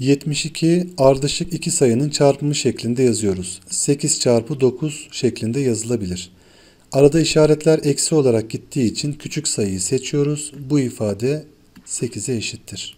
72 ardışık iki sayının çarpımı şeklinde yazıyoruz. 8 çarpı 9 şeklinde yazılabilir. Arada işaretler eksi olarak gittiği için küçük sayıyı seçiyoruz. Bu ifade 8'e eşittir.